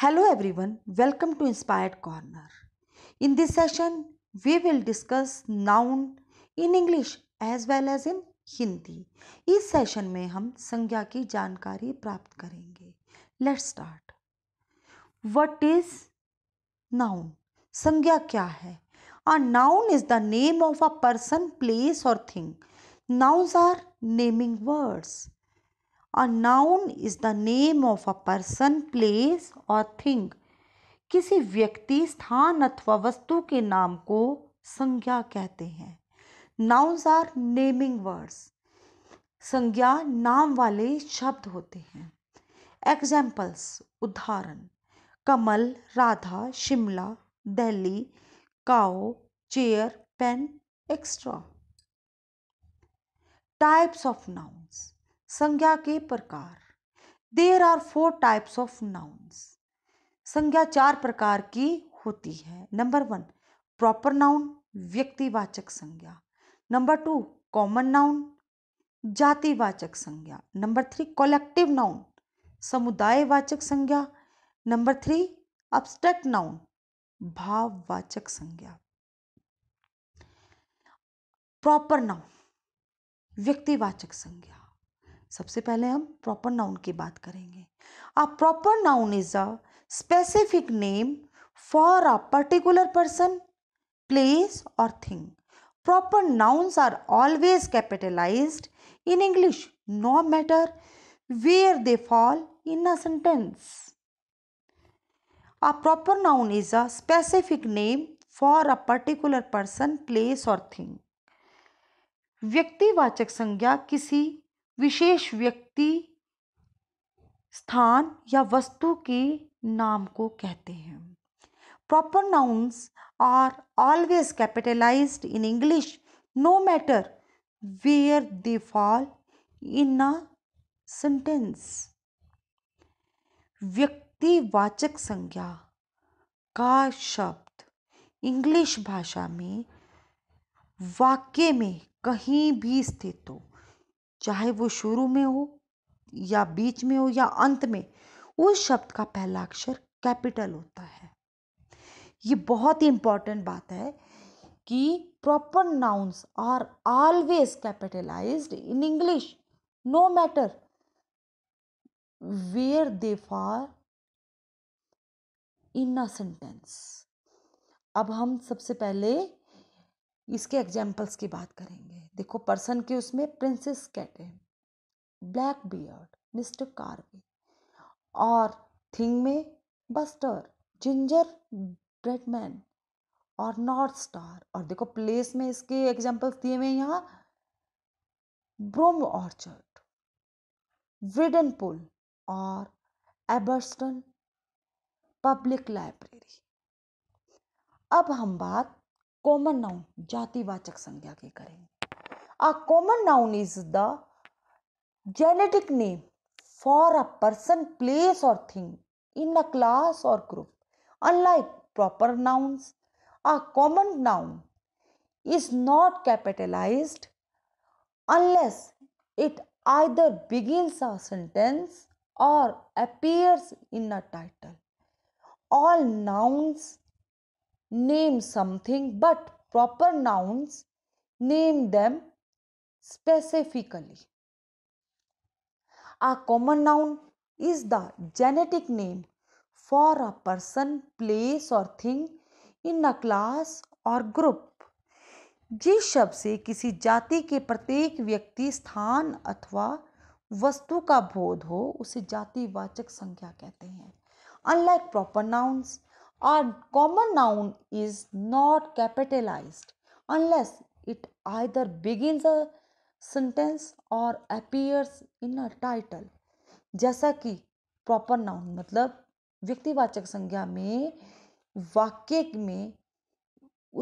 Hello everyone, welcome to Inspired Corner. In this session, we will discuss noun in English as well as in Hindi इस session में हम संज्ञा की जानकारी प्राप्त करेंगे let start what is noun संज्ञा क्या है a noun is the name of a person place or thing nouns are naming words a noun is the name of a person place or thing किसी व्यक्ति स्थान अथवा वस्तु के नाम को संज्ञा कहते हैं नाउन्स आर नेमिंग वर्ड्स संज्ञा नाम वाले शब्द होते हैं एग्जाम्पल्स उदाहरण Kamal Radha Shimla Delhi cow chair pen extra types of noun संज्ञा के प्रकार there are four types of nouns संज्ञा चार प्रकार की होती है नंबर वन प्रॉपर नाउन व्यक्तिवाचक संज्ञा नंबर टू कॉमन नाउन जातिवाचक संज्ञा नंबर थ्री कलेक्टिव नाउन समुदायवाचक संज्ञा नंबर थ्री अब्स्ट्रैक्ट नाउन भाववाचक संज्ञा प्रॉपर नाउन व्यक्तिवाचक संज्ञा सबसे पहले हम प्रॉपर नाउन की बात करेंगे a proper noun is a specific name for a particular person place or thing proper nouns are always capitalize in English no matter where they fall in a sentence a proper noun is a specific name for a particular person place or thing व्यक्तिवाचक संज्ञा किसी विशेष व्यक्ति स्थान या वस्तु के नाम को कहते हैं proper nouns are always capitalize in English no matter where they fall in a sentence व्यक्तिवाचक संज्ञा का शब्द इंग्लिश भाषा में वाक्य में कहीं भी स्थित हो चाहे वो शुरू में हो या बीच में हो या अंत में उस शब्द का पहला अक्षर कैपिटल होता है ये बहुत ही इंपॉर्टेंट बात है कि proper nouns are always capitalize in English no matter where they fall in a sentence अब हम सबसे पहले इसके एग्जाम्पल्स की बात करेंगे देखो पर्सन के उसमें princess Kate black beard mister Carvey और थिंग में बस्टर जिंजर ब्रेडमैन और नॉर्थ स्टार और देखो प्लेस में इसके एग्जाम्पल्स दिए हुए यहाँ ब्रोम ऑर्चर्ड विडन पुल और एबर्स्टन पब्लिक लाइब्रेरी अब हम बात कॉमन नाउन जातिवाचक संज्ञा के करेंगे a common noun is the genetic name for a person place or thing in a class or group unlike proper nouns a common noun is not capitalize unless it either begins a sentence or appears in a title all nouns name something but proper nouns name them specifically a common noun is the genetic name for a person place or thing in a class or group जिस शब्द से किसी जाति के प्रत्येक व्यक्ति स्थान अथवा वस्तु का बोध हो उसे जातिवाचक संज्ञा कहते हैं unlike proper nouns Our common noun is not capitalized unless it either begins a sentence or appears in a title. जैसा कि प्रॉपर नाउन मतलब व्यक्तिवाचक संज्ञा में वाक्य में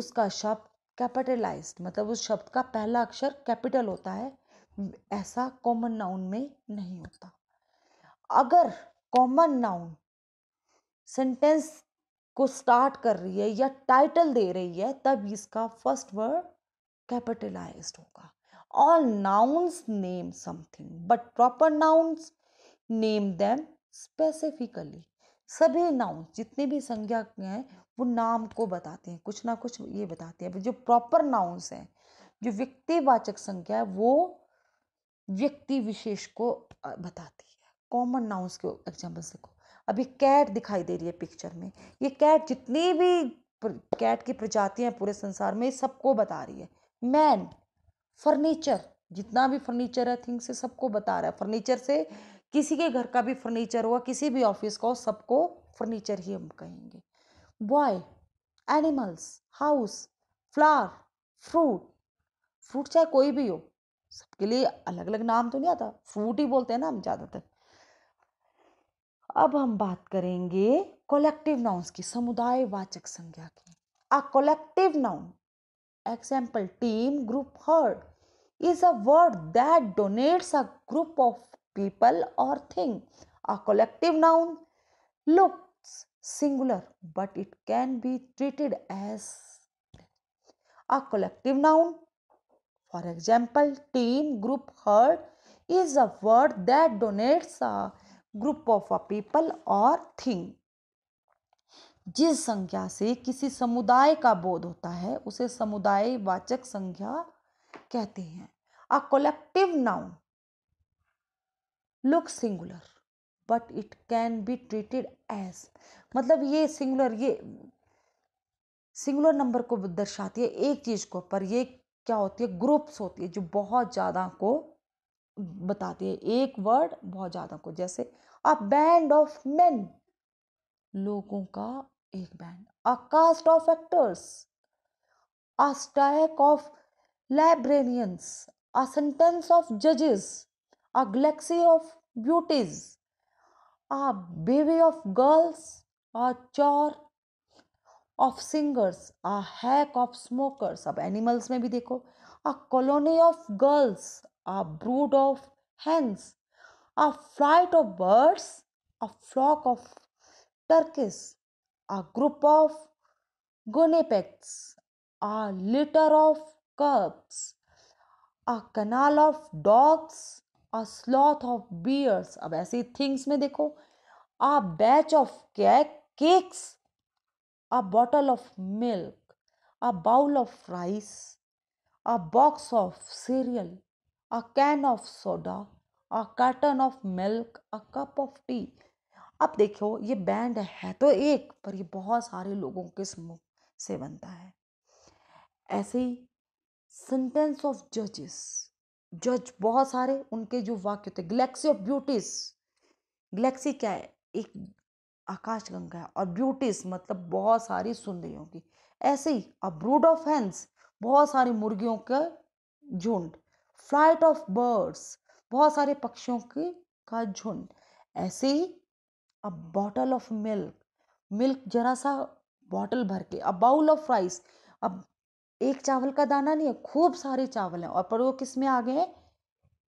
उसका शब्द कैपिटलाइज मतलब उस शब्द का पहला अक्षर कैपिटल होता है ऐसा कॉमन नाउन में नहीं होता अगर कॉमन नाउन सेंटेंस को स्टार्ट कर रही है या टाइटल दे रही है तब इसका फर्स्ट वर्ड कैपिटलाइज होगा all nouns name something but proper nouns name them specifically सभी नाउन्स जितने भी संज्ञा हैं वो नाम को बताते हैं कुछ ना कुछ ये बताते हैं जो प्रॉपर नाउन्स हैं जो व्यक्तिवाचक संज्ञा है वो व्यक्ति विशेष को बताती है कॉमन नाउन्स के एग्जाम्पल्स देखो अभी कैट दिखाई दे रही है पिक्चर में ये कैट जितनी भी कैट की प्रजातियाँ पूरे संसार में सबको बता रही है मैन फर्नीचर जितना भी फर्नीचर है थिंग्स सबको बता रहा है फर्नीचर से किसी के घर का भी फर्नीचर हुआ किसी भी ऑफिस का हो सबको फर्नीचर ही हम कहेंगे boy animals house flower fruit fruit चाहे कोई भी हो सबके लिए अलग अलग नाम तो नहीं आता फ्रूट ही बोलते हैं ना हम ज़्यादातर अब हम बात करेंगे कोलेक्टिव नाउन्स की समुदाय वाचक संज्ञा की a collective noun example team group herd is a word that denotes a group of people or thing a collective noun look singular but it can be treated as a collective noun for example team group herd is a word that denotes a group of a people or thing जिस संख्या से किसी समुदाय का बोध होता है उसे समुदाय वाचक संख्या कहते हैं a collective noun look singular but it can be treated as मतलब ये सिंगुलर ये सिंगुलर नंबर को दर्शाती है एक चीज़ को पर ये क्या होती है ग्रुप्स होती है जो बहुत ज़्यादा को बताती है एक वर्ड बहुत ज़्यादा को जैसे अ बैंड ऑफ मेन लोगों का एक band a cast of actors a stack of librarians a sentence of जजेस a galaxy of beauties a bevy of girls a choir of singers a hack of smokers अब animals में भी देखो a colony of gulls a brood of hens, a flight of birds, a flock of turkeys, a group of guinea pigs, a litter of cubs, a canal of dogs, a sloth of bears. अब ऐसे things में देखो a batch of cake, cakes, a bottle of milk, a bowl of rice, a box of cereal, a can of soda, a carton of milk, a cup of tea. अब देखो ये band है तो एक पर ये बहुत सारे लोगों के समूह से बनता है ऐसे ही सेंटेंस ऑफ जजेस जज बहुत सारे उनके जो वाक्य थे गलेक्सी ऑफ ब्यूटीज गलेक्सी क्या है एक आकाश गंगा है और ब्यूटीज मतलब बहुत सारी सुंदरियों की ऐसे ही अ ब्रूड ऑफ हैंस बहुत सारी मुर्गियों का झुंड फ्लाइट ऑफ बर्ड्स बहुत सारे पक्षियों के का झुंड ऐसे ही a bottle of milk milk जरा सा बॉटल भर के अ बाउल ऑफ राइस अब एक चावल का दाना नहीं है खूब सारे चावल हैं और पर वो किस में आ गए हैं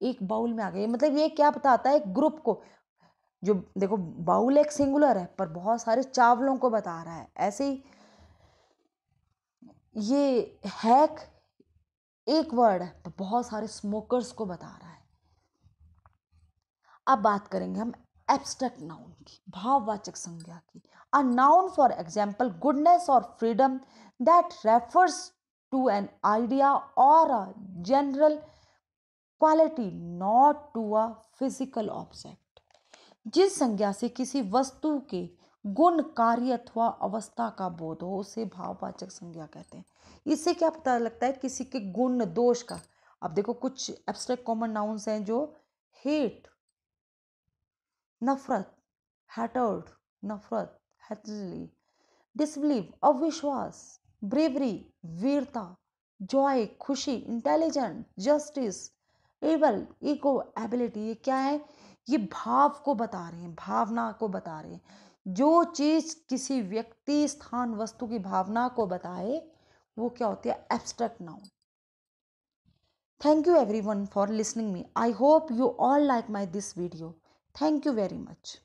एक बाउल में आ गए मतलब ये क्या बताता है एक ग्रुप को जो देखो बाउल एक सिंगुलर है पर बहुत सारे चावलों को बता रहा है ऐसे ही ये हैक एक वर्ड है तो बहुत सारे स्मोकर्स को बता रहा है अब बात करेंगे हम एब्स्ट्रैक्ट नाउन की भाववाचक संज्ञा की a noun for example goodness or freedom that refers to an idea or a general quality not to a physical object जिस संज्ञा से किसी वस्तु के गुण कार्य अथवा अवस्था का बोध हो उसे भाववाचक संज्ञा कहते हैं इससे क्या पता लगता है किसी के गुण दोष का अब देखो कुछ एब्स्ट्रैक्ट कॉमन नाउन्स हैं जो हेट नफरत हैटर्ड नफरत हैटली डिसबिलीव अविश्वास ब्रेवरी वीरता जॉय खुशी intelligent justice evil ego ability ये क्या है ये भाव को बता रहे हैं भावना को बता रहे हैं जो चीज़ किसी व्यक्ति स्थान वस्तु की भावना को बताए वो क्या होती है abstract noun thank you everyone for listening me I hope you all like my this video thank you very much